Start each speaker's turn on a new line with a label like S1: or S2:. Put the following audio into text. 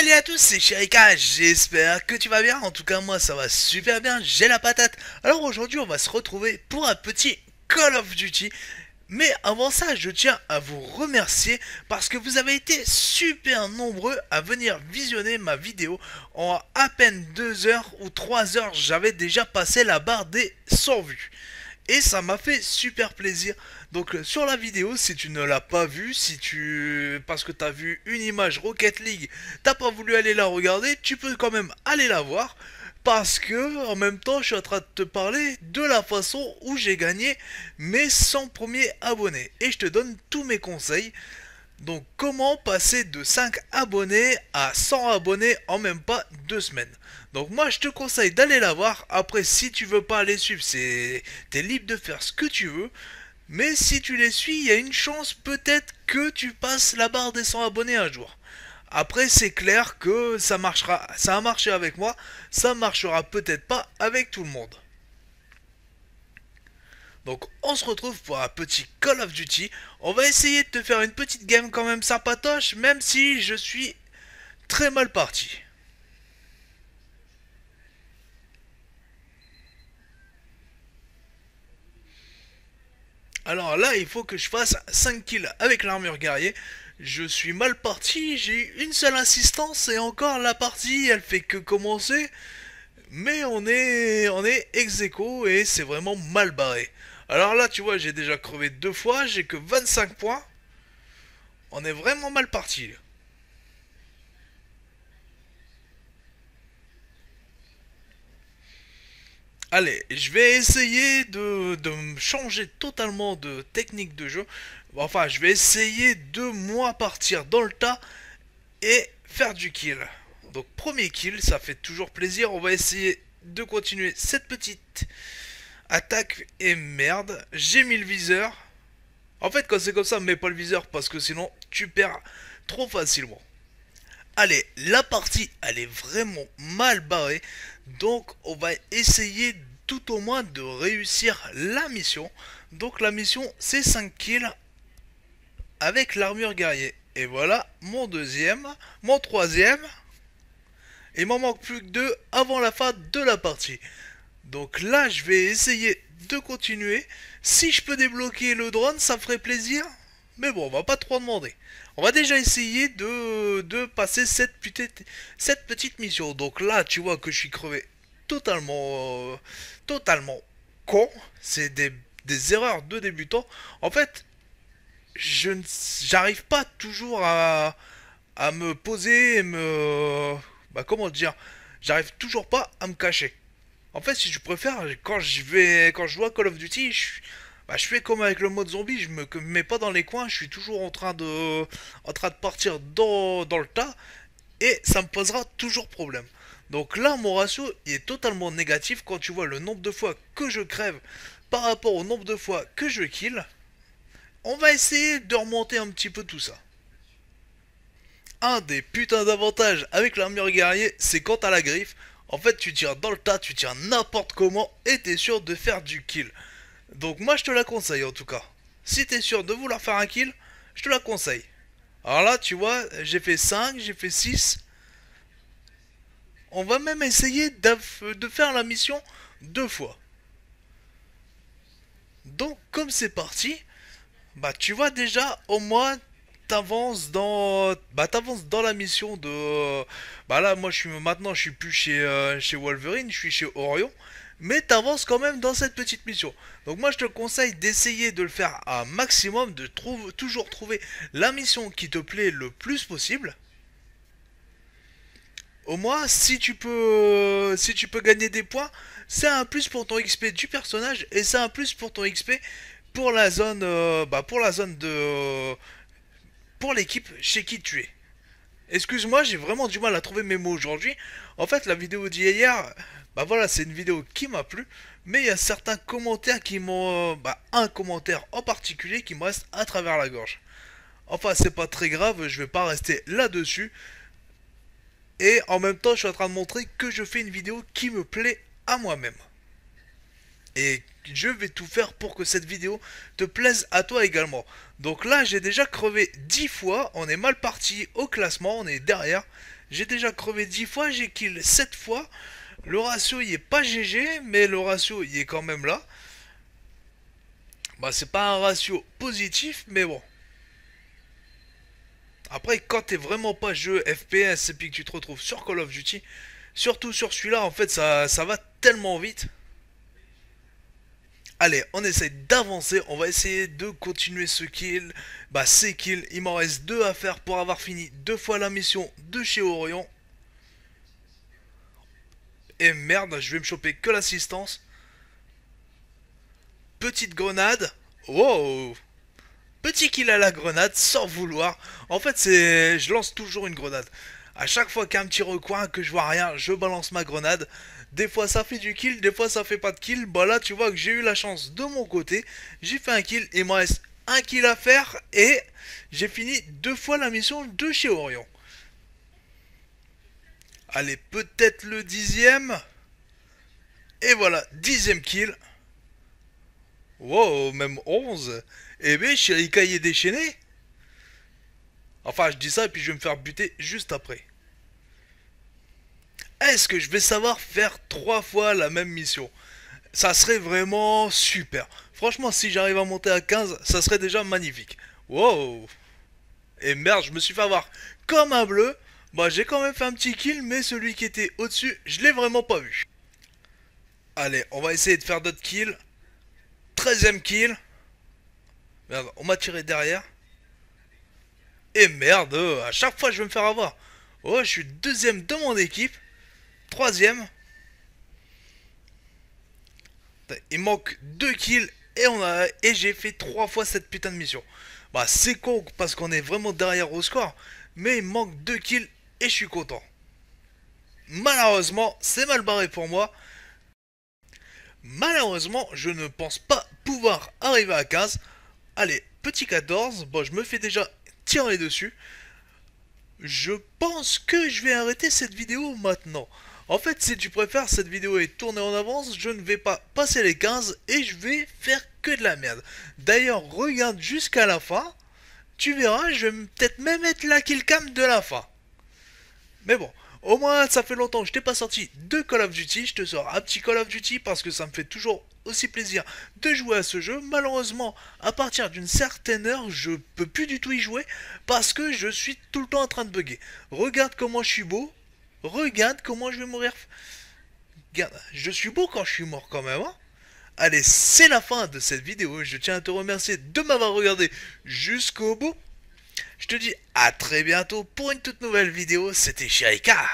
S1: Salut à tous, c'est Chérica, j'espère que tu vas bien, en tout cas moi ça va super bien, j'ai la patate. Alors aujourd'hui on va se retrouver pour un petit Call of Duty, mais avant ça je tiens à vous remercier parce que vous avez été super nombreux à venir visionner ma vidéo. En à peine 2 heures ou 3 heures j'avais déjà passé la barre des 100 vues et ça m'a fait super plaisir. Donc euh, sur la vidéo, si tu ne l'as pas vue, si tu parce que tu as vu une image Rocket League, t'as pas voulu aller la regarder, tu peux quand même aller la voir parce que en même temps je suis en train de te parler de la façon où j'ai gagné mes 100 premiers abonnés et je te donne tous mes conseils donc comment passer de 5 abonnés à 100 abonnés en même pas 2 semaines Donc moi je te conseille d'aller la voir. Après si tu veux pas les suivre, t'es libre de faire ce que tu veux. Mais si tu les suis, il y a une chance peut-être que tu passes la barre des 100 abonnés un jour. Après c'est clair que ça marchera, ça a marché avec moi, ça marchera peut-être pas avec tout le monde. Donc on se retrouve pour un petit Call of Duty. On va essayer de te faire une petite game quand même sympatoche, même si je suis très mal parti. Alors là, il faut que je fasse 5 kills avec l'armure guerrier. Je suis mal parti, j'ai une seule assistance et encore la partie, elle fait que commencer. Mais on est, on est ex et c'est vraiment mal barré. Alors là, tu vois, j'ai déjà crevé deux fois, j'ai que 25 points. On est vraiment mal parti. Allez, je vais essayer de, de, changer totalement de technique de jeu. Enfin, je vais essayer de moi partir dans le tas et faire du kill. Donc premier kill, ça fait toujours plaisir. On va essayer de continuer cette petite Attaque et merde. J'ai mis le viseur. En fait, quand c'est comme ça, mets pas le viseur parce que sinon, tu perds trop facilement. Allez, la partie, elle est vraiment mal barrée. Donc, on va essayer tout au moins de réussir la mission. Donc, la mission, c'est 5 kills avec l'armure guerrier. Et voilà mon deuxième, mon troisième. Il m'en manque plus que deux avant la fin de la partie. Donc là, je vais essayer de continuer. Si je peux débloquer le drone, ça me ferait plaisir. Mais bon, on va pas trop demander. On va déjà essayer de, passer cette, cette petite mission. Donc là, tu vois que je suis crevé totalement, euh, totalement con. C'est des, erreurs de débutant. En fait, je n'arrive pas toujours à, me poser et me... Bah comment dire J'arrive toujours pas à me cacher. En fait, si tu préfères, quand je vais, quand je vois Call of Duty, je, bah, fais comme avec le mode zombie, je me mets pas dans les coins, je suis toujours en train de, en train de partir dans, le tas, et ça me posera toujours problème. Donc là, mon ratio est totalement négatif quand tu vois le nombre de fois que je crève par rapport au nombre de fois que je kill. On va essayer de remonter un petit peu tout ça. Un des putains d'avantages avec l'armure guerrier, c'est quand à la griffe, en fait, tu tires dans le tas, tu tires n'importe comment et t'es sûr de faire du kill. Donc moi, je te la conseille en tout cas. Si es sûr de vouloir faire un kill, je te la conseille. Alors là, tu vois, j'ai fait 5, j'ai fait 6. On va même essayer de faire la mission deux fois. Donc, comme c'est parti, bah tu vois déjà, au moins, t'avances dans bah t'avances dans la mission de bah là moi je suis maintenant je suis plus chez euh, chez Wolverine je suis chez Orion mais t'avances quand même dans cette petite mission donc moi je te conseille d'essayer de le faire à maximum de trouve toujours trouver la mission qui te plaît le plus possible au moins si tu peux si tu peux gagner des points c'est un plus pour ton XP du personnage et c'est un plus pour ton XP pour la zone euh, bah pour la zone de pour l'équipe chez qui tu es. Excuse-moi, j'ai vraiment du mal à trouver mes mots aujourd'hui. En fait, la vidéo d'hier, bah voilà, c'est une vidéo qui m'a plu, mais il y a certains commentaires qui m'ont... Euh, bah, un commentaire en particulier qui me reste à travers la gorge. Enfin, c'est pas très grave, je vais pas rester là-dessus. Et en même temps, je suis en train de montrer que je fais une vidéo qui me plaît à moi-même. Et je vais tout faire pour que cette vidéo te plaise à toi également. Donc là, j'ai déjà crevé 10 fois, on est mal parti au classement, on est derrière. J'ai déjà crevé 10 fois, j'ai kill 7 fois. Le ratio, il est pas GG, mais le ratio, il est quand même là. Bah, c'est pas un ratio positif, mais bon. Après, quand t'es vraiment pas jeu FPS et puis que tu te retrouves sur Call of Duty, surtout sur celui-là, en fait, ça, ça va tellement vite. Allez, on essaie d'avancer, on va essayer de continuer ce kill. Bah, c'est kill, il m'en reste deux à faire pour avoir fini deux fois la mission de chez Orion. Et merde, je vais me choper que l'assistance. Petite grenade. Wow Petit kill à la grenade, sans vouloir. En fait, c'est, je lance toujours une grenade. À chaque fois qu'il y a un petit recoin, que je vois rien, je balance ma grenade. Des fois ça fait du kill, des fois ça fait pas de kill. Bah là tu vois que j'ai eu la chance de mon côté. J'ai fait un kill, il me reste un kill à faire et j'ai fini deux fois la mission de chez Orion. Allez, peut-être le dixième. Et voilà, dixième kill. Wow, même 11. Eh bien, il est déchaîné. Enfin, je dis ça et puis je vais me faire buter juste après est-ce que je vais savoir faire trois fois la même mission Ça serait vraiment super. Franchement, si j'arrive à monter à 15, ça serait déjà magnifique. Wow Et merde, je me suis fait avoir comme un bleu. Bah, j'ai quand même fait un petit kill, mais celui qui était au-dessus, je l'ai vraiment pas vu. Allez, on va essayer de faire d'autres kills. 13ème kill. Merde, on m'a tiré derrière. Et merde, à chaque fois je vais me faire avoir. Oh, je suis deuxième de mon équipe troisième. Il manque 2 kills et on a et j'ai fait 3 fois cette putain de mission. Bah c'est con parce qu'on est vraiment derrière au score, mais il manque 2 kills et je suis content. Malheureusement, c'est mal barré pour moi. Malheureusement, je ne pense pas pouvoir arriver à 15. Allez, petit 14. Bon, je me fais déjà tirer dessus. Je pense que je vais arrêter cette vidéo maintenant. En fait, si tu préfères, cette vidéo est tournée en avance, je ne vais pas passer les 15 et je vais faire que de la merde. D'ailleurs, regarde jusqu'à la fin, tu verras, je vais peut-être même être la killcam de la fin. Mais bon, au moins, ça fait longtemps que je t'ai pas sorti de Call of Duty, je te sors un petit Call of Duty parce que ça me fait toujours aussi plaisir de jouer à ce jeu. Malheureusement, à partir d'une certaine heure, je peux plus du tout y jouer parce que je suis tout le temps en train de bugger. Regarde comment je suis beau, Regarde comment je vais mourir. je suis beau quand je suis mort quand même. Hein. Allez, c'est la fin de cette vidéo. Je tiens à te remercier de m'avoir regardé jusqu'au bout. Je te dis à très bientôt pour une toute nouvelle vidéo. C'était Shaika.